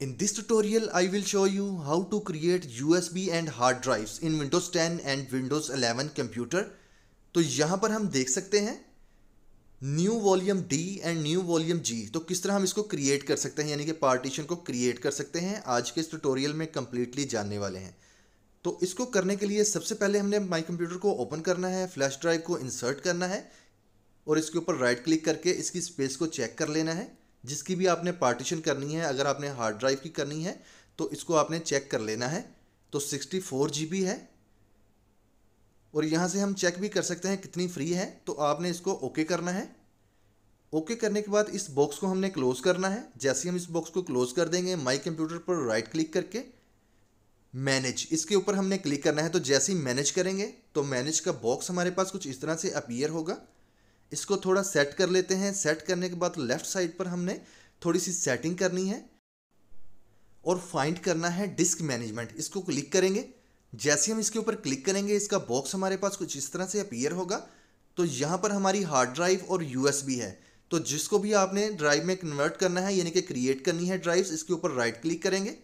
In this tutorial, I will show you how to create USB and hard drives in Windows 10 and Windows 11 computer. तो यहाँ पर हम देख सकते हैं new volume D and new volume G तो किस तरह हम इसको क्रिएट कर सकते हैं यानी कि पार्टीशन को क्रिएट कर सकते हैं आज के इस tutorial में कम्प्लीटली जानने वाले हैं तो इसको करने के लिए सबसे पहले हमने माई computer को ओपन करना है फ्लैश ड्राइव को इंसर्ट करना है और इसके ऊपर राइट क्लिक करके इसकी स्पेस को चेक कर लेना है जिसकी भी आपने पार्टीशन करनी है अगर आपने हार्ड ड्राइव की करनी है तो इसको आपने चेक कर लेना है तो सिक्सटी फोर जी बी है और यहाँ से हम चेक भी कर सकते हैं कितनी फ्री है तो आपने इसको ओके करना है ओके करने के बाद इस बॉक्स को हमने क्लोज़ करना है जैसे हम इस बॉक्स को क्लोज़ कर देंगे माई कंप्यूटर पर राइट क्लिक करके मैनेज इसके ऊपर हमने क्लिक करना है तो जैसे ही मैनेज करेंगे तो मैनेज का बॉक्स हमारे पास कुछ इस तरह से अपीयर होगा इसको थोड़ा सेट कर लेते हैं सेट करने के बाद लेफ़्ट साइड पर हमने थोड़ी सी सेटिंग करनी है और फाइंड करना है डिस्क मैनेजमेंट इसको क्लिक करेंगे जैसे हम इसके ऊपर क्लिक करेंगे इसका बॉक्स हमारे पास कुछ इस तरह से अपीयर होगा तो यहाँ पर हमारी हार्ड ड्राइव और यूएसबी है तो जिसको भी आपने ड्राइव में कन्वर्ट करना है यानी कि क्रिएट करनी है ड्राइव्स इसके ऊपर राइट क्लिक करेंगे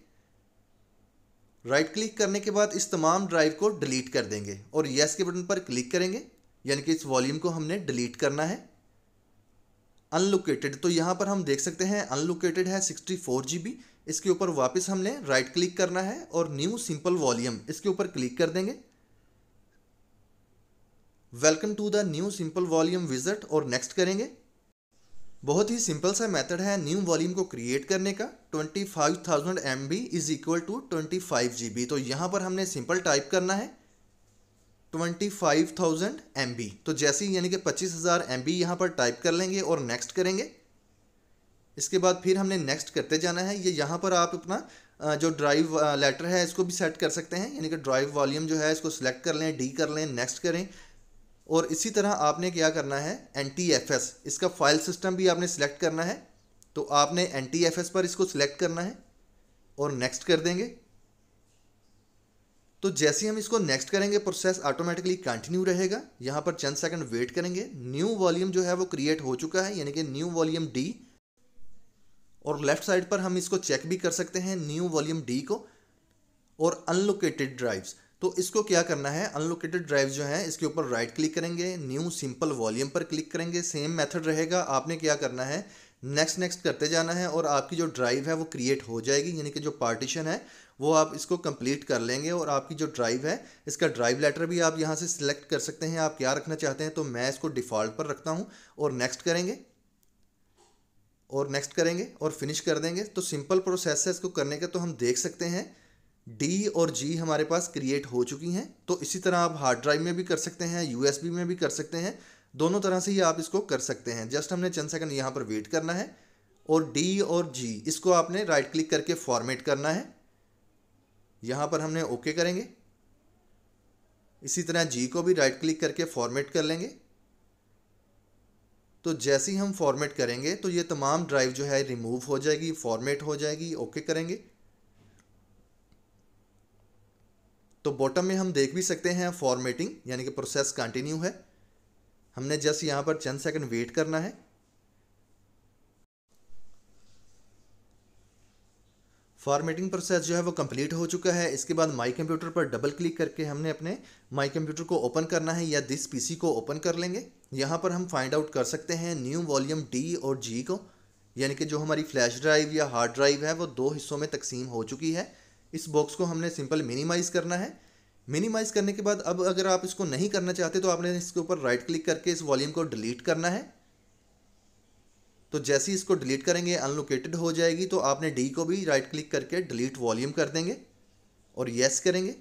राइट क्लिक करने के बाद इस तमाम ड्राइव को डिलीट कर देंगे और येस के बटन पर क्लिक करेंगे यानी कि इस वॉल्यूम को हमने डिलीट करना है अनलोकेटेड तो यहाँ पर हम देख सकते हैं अनलोकेटेड है सिक्सटी फोर जी बी इसके ऊपर वापस हमने राइट क्लिक करना है और न्यू सिंपल वॉल्यूम इसके ऊपर क्लिक कर देंगे welcome to the new simple volume wizard और नेक्स्ट करेंगे बहुत ही सिंपल सा मेथड है न्यू वॉल्यूम को क्रिएट करने का 25,000 MB is equal to 25 GB तो यहाँ पर हमने सिंपल टाइप करना है twenty five thousand M B तो जैसे ही यानी कि पच्चीस हज़ार एम बी यहाँ पर टाइप कर लेंगे और नेक्स्ट करेंगे इसके बाद फिर हमने नेक्स्ट करते जाना है ये यहाँ पर आप अपना जो ड्राइव लेटर है इसको भी सेट कर सकते हैं यानी कि ड्राइव वॉल्यूम जो है इसको सिलेक्ट कर लें डी कर लें नेक्स्ट करें और इसी तरह आपने क्या करना है एन टी एफ एस इसका फाइल सिस्टम भी आपने सिलेक्ट करना है तो आपने एन टी एफ एस पर इसको सिलेक्ट करना है और नेक्स्ट कर देंगे तो जैसे हम इसको नेक्स्ट करेंगे प्रोसेस ऑटोमेटिकली कंटिन्यू रहेगा यहाँ पर चंद सेकंड वेट करेंगे न्यू वॉल्यूम जो है वो क्रिएट हो चुका है यानी कि न्यू वॉल्यूम डी और लेफ्ट साइड पर हम इसको चेक भी कर सकते हैं न्यू वॉल्यूम डी को और अनलोकेटेड ड्राइव्स तो इसको क्या करना है अनलोकेटेड ड्राइव जो है इसके ऊपर राइट क्लिक करेंगे न्यू सिंपल वॉल्यूम पर क्लिक करेंगे सेम मेथड रहेगा आपने क्या करना है नेक्स्ट नेक्स्ट करते जाना है और आपकी जो ड्राइव है वो क्रिएट हो जाएगी यानी कि जो पार्टीशन है वो आप इसको कंप्लीट कर लेंगे और आपकी जो ड्राइव है इसका ड्राइव लेटर भी आप यहाँ से सिलेक्ट कर सकते हैं आप क्या रखना चाहते हैं तो मैं इसको डिफ़ॉल्ट पर रखता हूँ और नेक्स्ट करेंगे और नेक्स्ट करेंगे और फिनिश कर देंगे तो सिंपल प्रोसेस है इसको करने का तो हम देख सकते हैं डी और जी हमारे पास क्रिएट हो चुकी हैं तो इसी तरह आप हार्ड ड्राइव में भी कर सकते हैं यूएसबी में भी कर सकते हैं दोनों तरह से ही आप इसको कर सकते हैं जस्ट हमने चंद सेकंड यहाँ पर वेट करना है और डी और जी इसको आपने राइट क्लिक करके फॉर्मेट करना है यहाँ पर हमने ओके करेंगे इसी तरह जी को भी राइट क्लिक करके फॉर्मेट कर लेंगे तो जैसे ही हम फॉर्मेट करेंगे तो ये तमाम ड्राइव जो है रिमूव हो जाएगी फॉर्मेट हो जाएगी ओके करेंगे तो बॉटम में हम देख भी सकते हैं फॉर्मेटिंग यानी कि प्रोसेस कंटिन्यू है हमने जस्ट यहाँ पर चंद सेकंड वेट करना है फॉर्मेटिंग प्रोसेस जो है वो कंप्लीट हो चुका है इसके बाद माई कंप्यूटर पर डबल क्लिक करके हमने अपने माई कंप्यूटर को ओपन करना है या दिस पीसी को ओपन कर लेंगे यहाँ पर हम फाइंड आउट कर सकते हैं न्यू वॉल्यूम डी और जी को यानी कि जो हमारी फ्लैश ड्राइव या हार्ड ड्राइव है वो दो हिस्सों में तकसीम हो चुकी है इस बॉक्स को हमने सिंपल मिनिमाइज़ करना है मिनिमाइज़ करने के बाद अब अगर आप इसको नहीं करना चाहते तो आपने इसके ऊपर राइट क्लिक करके इस वॉल्यूम को डिलीट करना है तो जैसे ही इसको डिलीट करेंगे अनलोकेटेड हो जाएगी तो आपने डी को भी राइट क्लिक करके डिलीट वॉल्यूम कर देंगे और येस करेंगे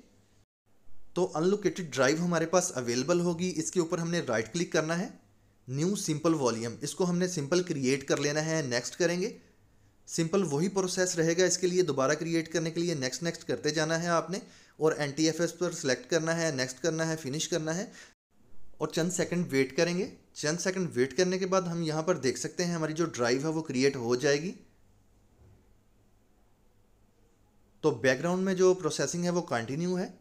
तो अनलोकेटेड ड्राइव हमारे पास अवेलेबल होगी इसके ऊपर हमने राइट क्लिक करना है न्यू सिंपल वॉल्यूम इसको हमने सिंपल क्रिएट कर लेना है नेक्स्ट करेंगे सिंपल वही प्रोसेस रहेगा इसके लिए दोबारा क्रिएट करने के लिए नेक्स्ट नेक्स्ट करते जाना है आपने और एन टी एफ एस पर सिलेक्ट करना है नेक्स्ट करना है फिनिश करना है और चंद सेकंड वेट करेंगे चंद सेकंड वेट करने के बाद हम यहाँ पर देख सकते हैं हमारी जो ड्राइव है वो क्रिएट हो जाएगी तो बैकग्राउंड में जो प्रोसेसिंग है वो कंटिन्यू है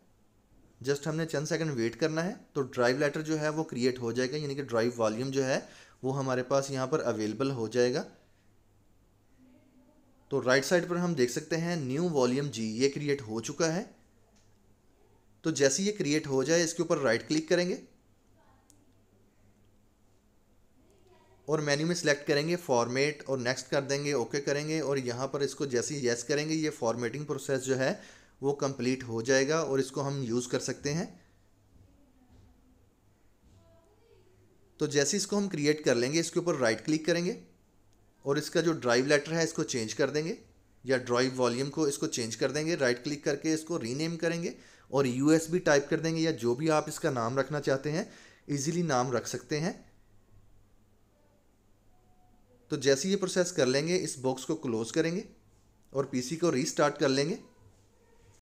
जस्ट हमने चंद सेकंड वेट करना है तो ड्राइव लेटर जो है वो क्रिएट हो जाएगा यानी कि ड्राइव वॉल्यूम जो है वो हमारे पास यहाँ पर अवेलेबल हो जाएगा तो राइट साइड पर हम देख सकते हैं न्यू वॉल्यूम जी ये क्रिएट हो चुका है तो जैसे ये क्रिएट हो जाए इसके ऊपर राइट क्लिक करेंगे और मेन्यू में सिलेक्ट करेंगे फॉर्मेट और नेक्स्ट कर देंगे ओके okay करेंगे और यहाँ पर इसको जैसे ही येस करेंगे ये फॉर्मेटिंग प्रोसेस जो है वो कंप्लीट हो जाएगा और इसको हम यूज़ कर सकते हैं तो जैसे इसको हम क्रिएट कर लेंगे इसके ऊपर राइट क्लिक करेंगे और इसका जो ड्राइव लेटर है इसको चेंज कर देंगे या ड्राइव वॉल्यूम को इसको चेंज कर देंगे राइट क्लिक करके इसको रीनेम करेंगे और यू टाइप कर देंगे या जो भी आप इसका नाम रखना चाहते हैं ईजिली नाम रख सकते हैं तो जैसे ये प्रोसेस कर लेंगे इस बॉक्स को क्लोज़ करेंगे और पीसी को रीस्टार्ट कर लेंगे